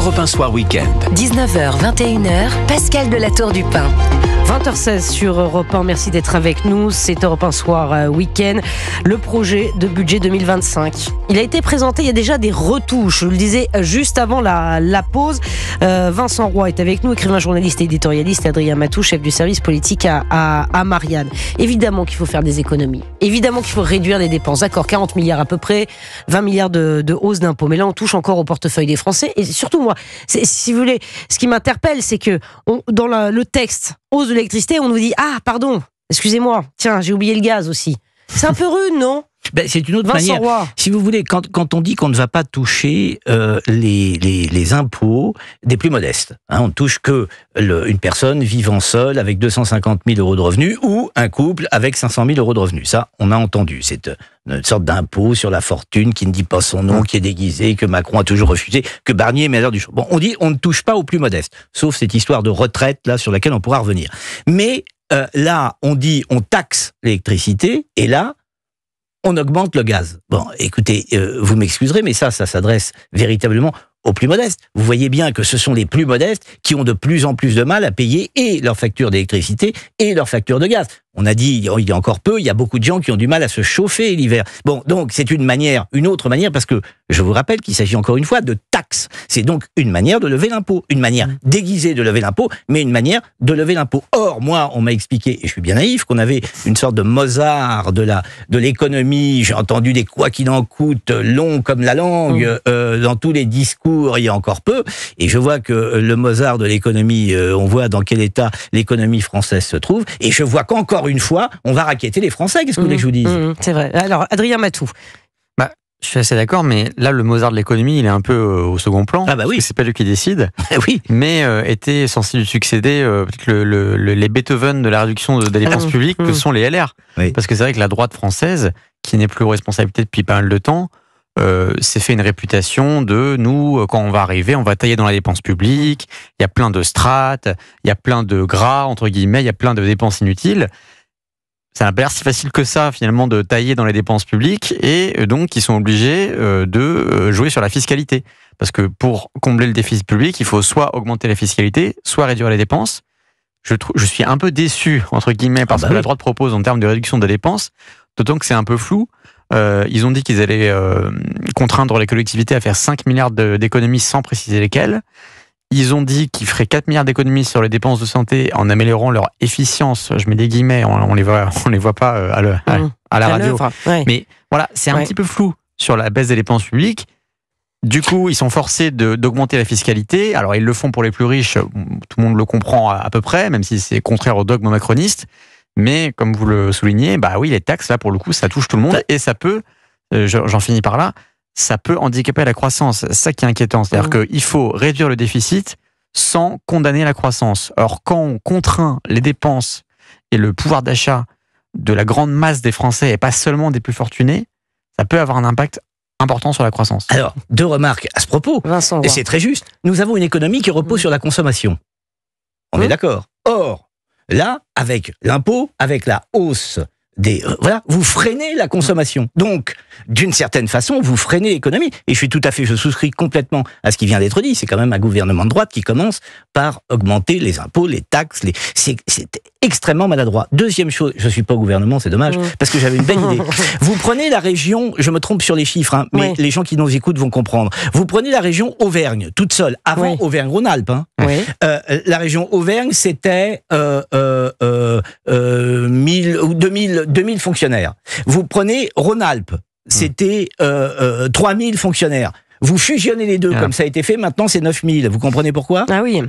Europe 1 Soir Weekend. 19h, 21h, Pascal de la Tour du Pin. 20h16 sur Europe 1. Merci d'être avec nous. C'est Europe 1 Soir euh, Week-end. Le projet de budget 2025. Il a été présenté. Il y a déjà des retouches. Je le disais euh, juste avant la, pause. Euh, Vincent Roy est avec nous, écrivain, journaliste et éditorialiste. Adrien Matou, chef du service politique à, Marianne. Évidemment qu'il faut faire des économies. Évidemment qu'il faut réduire les dépenses. D'accord, 40 milliards à peu près, 20 milliards de, hausse d'impôts. Mais là, on touche encore au portefeuille des Français. Et surtout, moi, si vous voulez, ce qui m'interpelle, c'est que dans le texte, hausse de on nous dit ah pardon, excusez-moi, tiens j'ai oublié le gaz aussi. C'est un peu rude, non ben, c'est une autre manière. Si vous voulez, quand, on dit qu'on ne va pas toucher euh, les, impôts des plus modestes, hein, on touche que une personne vivant seule avec 250 000 euros de revenus ou un couple avec 500 000 euros de revenus. Ça, on a entendu. C'est euh, une sorte d'impôt sur la fortune qui ne dit pas son nom, hein. qui est déguisé, que Macron a toujours refusé, que Barnier est meilleur du jour. Bon, on dit on ne touche pas au plus modestes, sauf cette histoire de retraite là sur laquelle on pourra revenir. Mais euh, là, on dit on taxe l'électricité, et là, on augmente le gaz. Bon, écoutez, euh, vous m'excuserez, mais ça, ça s'adresse véritablement aux plus modestes. Vous voyez bien que ce sont les plus modestes qui ont de plus en plus de mal à payer et leur facture d'électricité et leur facture de gaz. On a dit, oh, il y a encore peu, il y a beaucoup de gens qui ont du mal à se chauffer l'hiver. Bon, donc c'est une manière, une autre manière, parce que je vous rappelle qu'il s'agit encore une fois de c'est donc une manière de lever l'impôt, une manière mm. déguisée de lever l'impôt, mais une manière de lever l'impôt. Or, moi, on m'a expliqué, et je suis bien naïf, qu'on avait une sorte de Mozart de la de l'économie. J'ai entendu des quoi qu'il en coûte long comme la langue mm. euh, dans tous les discours il y a encore peu, et je vois que euh, le Mozart de l'économie, euh, on voit dans quel état l'économie française se trouve, et je vois qu'encore une fois, on va raqueter les Français. Qu'est-ce que vous voulez mm. que je vous dise C'est vrai. Alors, Adrien Matou. Je suis assez d'accord, mais là, le Mozart de l'économie, il est un peu euh, au second plan. Ah bah oui. C'est pas lui qui décide. Eh oui. Mais euh, était censé lui succéder euh, le, le, les Beethoven de la réduction des de dépenses dépense ah publiques, que mmh. sont les LR. Oui. Parce que c'est vrai que la droite française, qui n'est plus aux responsabilités depuis pas mal de temps, euh, s'est fait une réputation de nous, euh, quand on va arriver, on va tailler dans la dépense publique, il y a plein de strates, il y a plein de gras, entre guillemets, il y a plein de dépenses inutiles ça n'a pas l'air si facile que ça finalement de tailler dans les dépenses publiques et euh, donc ils sont obligés euh, de euh, jouer sur la fiscalité. Parce que pour combler le déficit public, il faut soit augmenter la fiscalité, soit réduire les dépenses. Je, suis un peu déçu, entre guillemets, par ah ce bah que la droite propose en termes de réduction des dépenses, d'autant que c'est un peu flou. ils ont dit qu'ils allaient contraindre les collectivités à faire 5 milliards d'économies sans préciser lesquelles. Ils ont dit qu'ils feraient 4 milliards d'économies sur les dépenses de santé en améliorant leur efficience. Je mets des guillemets, on, ne les voit, on les voit pas euh, à, mmh. à, la radio. Mais voilà, c'est un petit peu flou sur la baisse des dépenses publiques. Du coup, ils sont forcés d'augmenter la fiscalité. Alors, ils le font pour les plus riches, tout le monde le comprend à, peu près, même si c'est contraire au dogme macroniste. Mais comme vous le soulignez, bah oui, les taxes, là, pour le coup, ça touche tout le monde et ça peut, euh, j'en finis par là, ça peut handicaper la croissance. C'est ça qui est inquiétant. C'est-à-dire mmh. qu'il faut réduire le déficit sans condamner la croissance. Or, quand on contraint les dépenses et le pouvoir d'achat de la grande masse des Français et pas seulement des plus fortunés, ça peut avoir un impact important sur la croissance. Alors, deux remarques à ce propos, Vincent et c'est très juste. Nous avons une économie qui repose mmh. sur la consommation. On est mmh. d'accord. Or, là, avec l'impôt, avec la hausse euh, voilà, vous freinez la consommation. Donc, d'une certaine façon, vous freinez l'économie. Et je suis tout à fait, je souscris complètement à ce qui vient d'être dit. C'est quand même un gouvernement de droite qui commence par augmenter les impôts, les taxes. Les... C'est extrêmement maladroit. Deuxième chose, je suis pas au gouvernement, c'est dommage, mmh. parce que j'avais une belle idée. Vous prenez la région, je me trompe sur les chiffres, hein, mais les gens qui nous écoutent vont comprendre. Vous prenez la région Auvergne, toute seule, avant Auvergne-Rhône-Alpes. Hein. Euh, la région Auvergne, c'était euh, 2000, fonctionnaires. Vous prenez Rhône-Alpes, hum. c'était euh, 3000 euh, fonctionnaires. Vous fusionnez les deux, ah. comme ça a été fait, maintenant c'est 9000. Vous comprenez pourquoi Ah oui.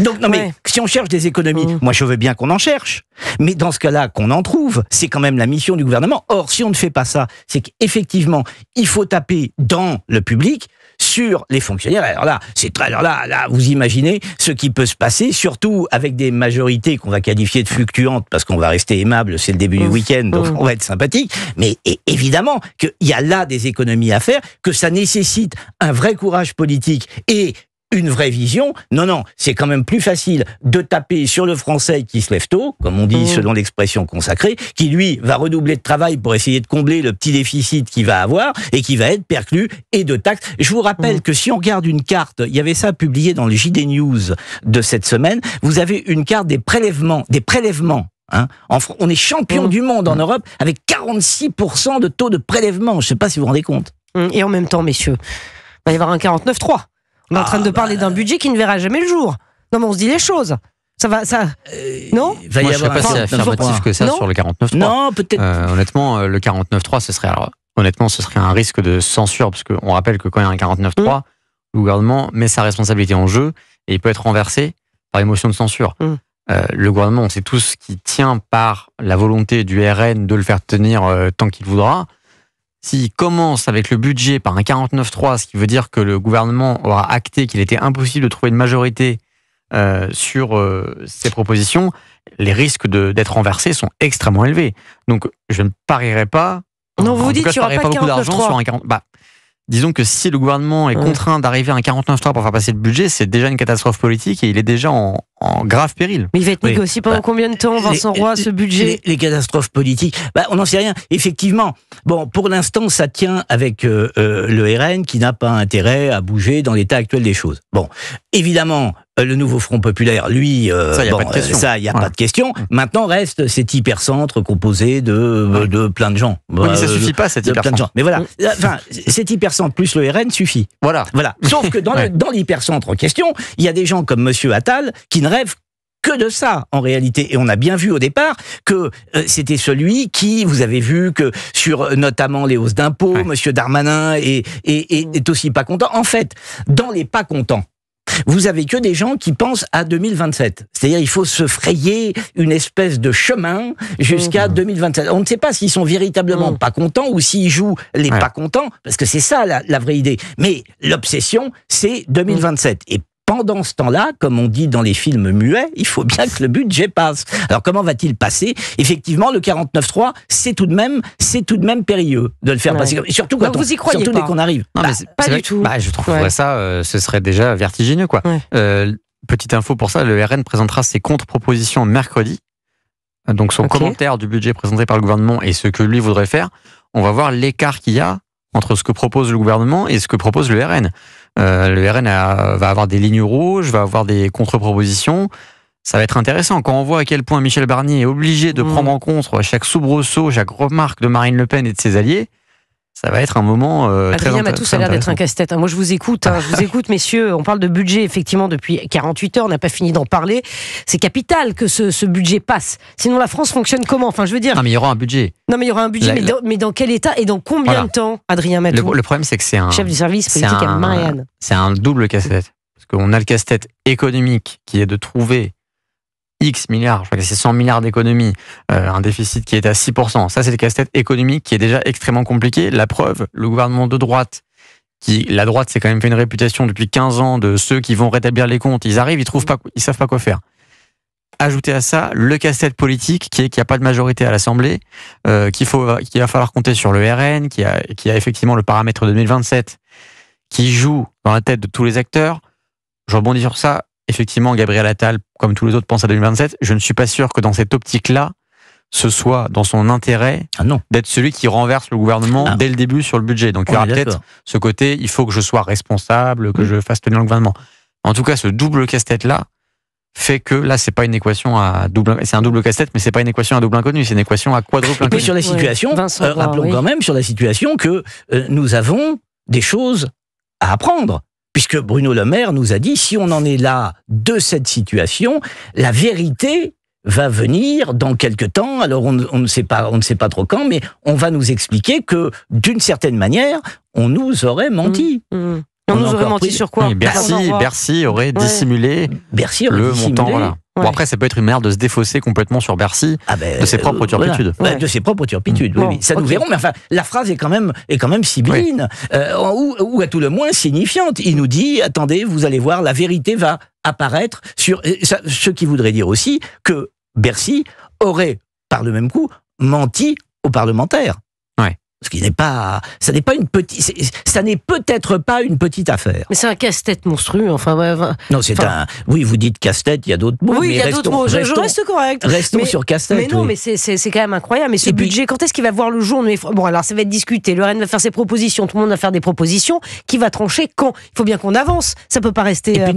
Donc non mais si on cherche des économies, hum. moi je veux bien qu'on en cherche, mais dans ce cas-là qu'on en trouve, c'est quand même la mission du gouvernement. Or si on ne fait pas ça, c'est qu'effectivement il faut taper dans le public, sur les fonctionnaires. Alors là, c'est alors là, là, vous imaginez ce qui peut se passer, surtout avec des majorités qu'on va qualifier de fluctuantes, parce qu'on va rester aimable, c'est le début du week-end, donc mmh. on va être sympathique. Mais évidemment qu'il y a là des économies à faire, que ça nécessite un vrai courage politique et une vraie vision. Non, non, c'est quand même plus facile de taper sur le français qui se lève tôt, comme on dit mmh. selon l'expression consacrée, qui lui va redoubler de travail pour essayer de combler le petit déficit qu'il va avoir et qui va être perclus et de taxes. Je vous rappelle mmh. que si on regarde une carte, il y avait ça publié dans le JD News de cette semaine, vous avez une carte des prélèvements, des prélèvements Hein on est champion mmh. du monde en Europe avec 46% de taux de prélèvement. Je ne sais pas si vous vous rendez compte. Et en même temps, messieurs, il va y avoir un 49-3. On est en train de ah, parler d'un bah, budget qui ne verra jamais le jour. Non, mais on se dit les choses. Ça va, ça. Euh, non va y je ne pas si affirmatif que ça non sur le 49 Non, peut-être. Euh, honnêtement, euh, le 49.3, ce serait. honnêtement, ce serait un risque de censure, parce qu'on rappelle que quand il y a un 49.3, 3 mm. le gouvernement met sa responsabilité en jeu et il peut être renversé par une motion de censure. Mm. le gouvernement, on sait tous qui tient par la volonté du RN de le faire tenir tant qu'il voudra. S'il commence avec le budget par un 49-3, ce qui veut dire que le gouvernement aura acté qu'il était impossible de trouver une majorité euh, sur euh, ces propositions, les risques d'être renversés sont extrêmement élevés. Donc, je ne parierais pas. Non, vous dites qu'il n'y pas, beaucoup d'argent sur un 49-3 disons que si le gouvernement est contraint d'arriver à un 49-3 pour faire passer le budget, c'est déjà une catastrophe politique et il est déjà en, grave péril. Mais il va être négocié pendant bah. combien de temps, Vincent Roy, ce budget les, catastrophes politiques, bah, on n'en sait rien. Effectivement, bon, pour l'instant, ça tient avec euh, euh, le RN qui n'a pas intérêt à bouger dans l'état actuel des choses. Bon, évidemment, euh, le nouveau Front populaire, lui, euh, ça, il n'y a, pas, de euh, y a pas de question. Maintenant reste cet hypercentre composé de, de plein de gens. mais ça suffit pas, cet hypercentre. Mais voilà, mm. enfin, cet hypercentre plus le RN suffit. Voilà. voilà. Sauf que dans l'hypercentre en question, il y a des gens comme Monsieur Attal qui ne rêvent que de ça en réalité. Et on a bien vu au départ que c'était celui qui, vous avez vu que sur notamment les hausses d'impôts, M. Darmanin est, est, est, est, aussi pas content. En fait, dans les pas contents, vous avez que des gens qui pensent à 2027. C'est-à-dire, il faut se frayer une espèce de chemin jusqu'à 2027. Mhm. On ne sait pas s'ils sont véritablement mhm. pas contents ou s'ils jouent les pas contents, parce que c'est ça la, vraie idée. Mais l'obsession, c'est 2027. Et pendant ce temps-là, comme on dit dans les films muets, il faut bien que le budget passe. Alors comment va-t-il passer Effectivement, le 49.3, c'est tout de même, c'est tout de même périlleux de le faire passer. Surtout quand vous y croyez surtout dès qu'on arrive. Bah, pas du tout. Bah, je trouverais ça, euh, ce serait déjà vertigineux, quoi. Euh, petite info pour ça, le RN présentera ses contre-propositions mercredi. Donc son commentaire du budget présenté par le gouvernement et ce que lui voudrait faire, on va voir l'écart qu'il y a entre ce que propose le gouvernement et ce que propose le RN. Euh, le RN va avoir des lignes rouges, va avoir des contre-propositions. Ça va être intéressant quand on voit à quel point Michel Barnier est obligé de mmh. prendre en compte chaque soubresaut, chaque remarque de Marine Le Pen et de ses alliés. Ça va être un moment euh, Adrien ça a l'air d'être un casse-tête. Hein. Moi, je vous écoute, hein. je vous écoute, messieurs. On parle de budget, effectivement, depuis 48 heures. On n'a pas fini d'en parler. C'est capital que ce, budget passe. Sinon, la France fonctionne comment Enfin, je veux dire. Non, mais il y aura un budget. Non, mais il y aura un budget. mais, Dans, quel état et dans combien de temps, Adrien Matou le, problème, c'est que c'est un chef du service politique Marianne. C'est un double casse-tête parce qu'on a le casse-tête économique qui est de trouver X milliards, je crois que c'est 100 milliards d'économies, euh, un déficit qui est à 6%. Ça, c'est le casse-tête économique qui est déjà extrêmement compliqué. La preuve, le gouvernement de droite, qui, la droite s'est quand même fait une réputation depuis 15 ans de ceux qui vont rétablir les comptes, ils arrivent, ils trouvent pas, ils savent pas quoi faire. Ajouter à ça le casse-tête politique qui est qu'il n'y a pas de majorité à l'Assemblée, euh, qu'il faut, qu'il va falloir compter sur le RN, qui a, qui a effectivement le paramètre 2027, qui joue dans la tête de tous les acteurs. Je rebondis sur ça effectivement, Gabriel Attal, comme tous les autres, pense à 2027. Je ne suis pas sûr que dans cette optique-là, ce soit dans son intérêt ah d'être celui qui renverse le gouvernement ah. dès le début sur le budget. Donc il y aura peut-être ce côté, il faut que je sois responsable, que mm. je fasse tenir le gouvernement. En tout cas, ce double casse-tête-là fait que là, c'est pas une équation à double, c'est un double casse-tête, mais c'est pas une équation à double inconnu, c'est une équation à quadruple inconnu. Mais sur la situation, euh, rappelons quand même sur la situation que euh, nous avons des choses à apprendre puisque Bruno Le Maire nous a dit, si on en est là de cette situation, la vérité va venir dans quelques temps. Alors on, ne sait pas, on ne sait pas trop quand, mais on va nous expliquer que d'une certaine manière, on nous aurait menti. Mmh, mmh. On, nous aurait menti sur quoi Bercy, aurait dissimulé Bercy le dissimulé. montant. Bon après, ça peut être une manière de se défausser complètement sur Bercy ah ben, de ses propres euh, turpitudes. Bah, de ses propres turpitudes, oui, Ça nous verrons, mais enfin, la phrase est quand même, est quand même sibylline, euh, ou, ou à tout le moins signifiante. Il nous dit, attendez, vous allez voir, la vérité va apparaître sur... Ce qui voudrait dire aussi que Bercy aurait, par le même coup, menti aux parlementaires. Ce qui n'est pas, ça n'est pas une petite, ça n'est peut-être pas une petite affaire. Mais c'est un casse-tête monstrueux, enfin. non, c'est un. Oui, vous dites casse-tête, il y a d'autres mots. Oui, il y a d'autres mots. Je, reste correct. Restons sur casse-tête. Mais non, mais c'est quand même incroyable. Mais ce budget, quand est-ce qu'il va voir le jour Bon, alors ça va être discuté. Le Rennes va faire ses propositions, tout le monde va faire des propositions. Qui va trancher quand Il faut bien qu'on avance. Ça peut pas rester. Euh,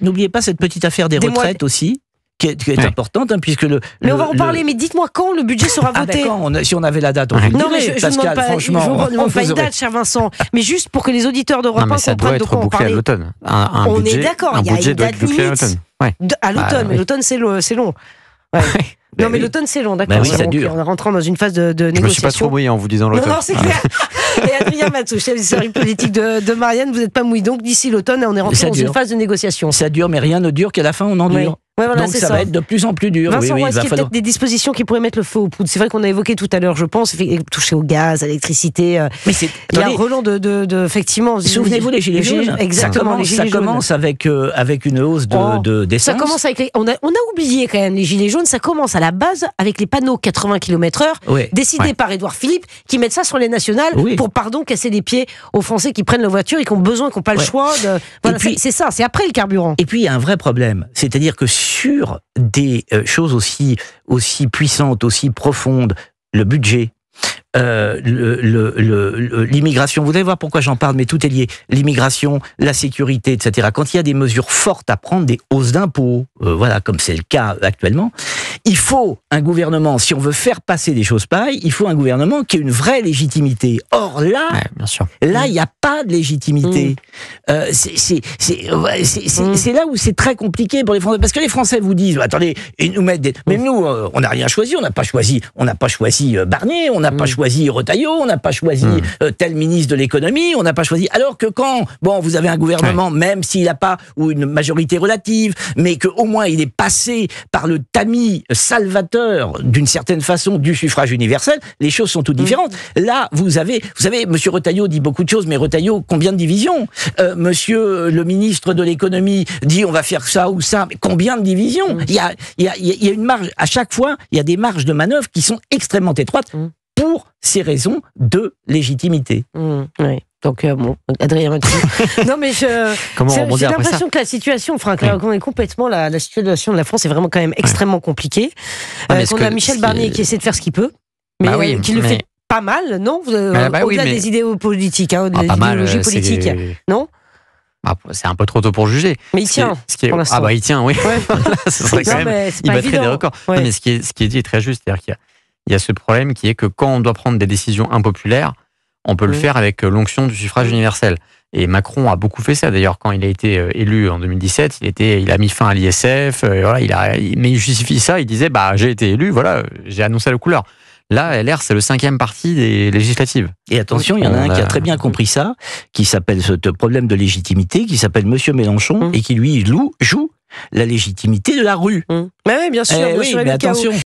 n'oubliez pas, cette petite affaire des, retraites aussi qui est, importante, hein, puisque le. Mais on va en parler, mais dites-moi quand le budget sera ah, bah, voté. si on avait la date, on ouais. Non, Pascal, demande pas, franchement, je, on, vous pas une date, cher Vincent, mais juste pour que les auditeurs de 1 comprennent de quoi on parle. l'automne. on est d'accord, il y a une date limite. À bah, l'automne, mais l'automne c'est long. Bah, non, mais l'automne, c'est long, d'accord. oui, ça dure. On est rentrant dans une phase de, de négociation. Je ne suis pas trop mouillé en vous disant l'automne. Non, non c'est clair. Et Adrien Matsou, chef des services politiques de, Marianne, vous n'êtes pas mouillé. Donc, d'ici l'automne, on est rentré dans une phase de négociation. Ça dure, mais rien ne dure qu'à la fin, on endure. Donc ça, va être de plus en plus dur. Vincent oui, oui, il y a peut-être des dispositions qui pourraient mettre le feu aux poudres. C'est vrai qu'on a évoqué tout à l'heure, je pense, toucher au gaz, à l'électricité. Euh, Mais c'est il y a un relan de, effectivement. Souvenez-vous des gilets jaunes. Exactement. Ça commence, avec euh, avec une hausse de, oh. de Ça commence avec on a on a oublié quand même les gilets jaunes. Ça commence à la base avec les panneaux 80 km/h décidés par Édouard Philippe qui mettent ça sur les nationales pour pardon casser les pieds aux Français qui prennent la voiture et qui ont besoin, qui n'ont pas le choix. c'est, ça. C'est après le carburant. Et puis il y a un vrai problème, c'est-à-dire que sur des euh, choses aussi, aussi puissantes, aussi profondes, le budget, l'immigration. Euh, le, le, Vous allez voir pourquoi j'en parle, mais tout est lié. L'immigration, la sécurité, etc. Quand il y a des mesures fortes à prendre, des hausses d'impôts, euh, voilà, comme c'est le cas actuellement, il faut un gouvernement, si on veut faire passer des choses pareilles, il faut un gouvernement qui ait une vraie légitimité. Or là, bien sûr. là, il n'y a pas de légitimité. Mm. Euh, mm. c'est là où c'est très compliqué pour les Français, parce que les Français vous disent, attendez, ils nous mettent des... Même mm. nous, on n'a rien choisi, on n'a pas choisi, on n'a pas choisi Barnier, on n'a pas choisi choisi Retailleau, on n'a pas choisi hmm. euh, tel ministre de l'économie, on n'a pas choisi. Alors que quand, bon, vous avez un gouvernement, même s'il n'a pas une majorité relative, mais qu'au moins il est passé par le tamis salvateur d'une certaine façon du suffrage universel, les choses sont toutes hmm. différentes. Là, vous avez, vous savez, Monsieur Retailleau dit beaucoup de choses, mais Retailleau, combien de divisions Monsieur le ministre de l'économie dit on va faire ça ou ça, mais combien de divisions hmm. il, y a, il, a, une marge à chaque fois, il y a des marges de manœuvre qui sont extrêmement étroites pour ces raisons de légitimité. Mmh. oui. Donc, euh, bon, Adrien Non, mais je. J'ai l'impression que la situation, enfin, qu'on est complètement. La, situation de la France est vraiment quand même extrêmement compliquée. Euh, On a Michel Barnier qui... essaie de faire ce qu'il peut, mais bah euh, qui le fait pas mal, non bah bah Au-delà des idéaux politiques, hein, ah, des idéologies politiques, non ah, c'est un peu trop tôt pour juger. Mais il ce tient. qui ah bah il tient, oui. Ouais. serait même, il battrait des records. Non, mais ce qui, ce qui est dit est très juste, c'est-à-dire qu'il y a il y a ce problème qui est que quand on doit prendre des décisions impopulaires, on peut le faire avec euh, l'onction du suffrage universel. Et Macron a beaucoup fait ça. D'ailleurs, quand il a été euh, élu en 2017, il, a mis fin à l'ISF. Euh, il a, mais il justifie ça. Il disait bah, J'ai été élu, voilà, j'ai annoncé la couleur. Là, LR, c'est le cinquième parti des législatives. Et attention, il y en a un qui a très bien compris ça, qui s'appelle ce problème de légitimité, qui s'appelle Monsieur Mélenchon, mmh. et qui lui joue la légitimité de la rue. Mmh. Mais oui, bien sûr. Eh sûr mais attention.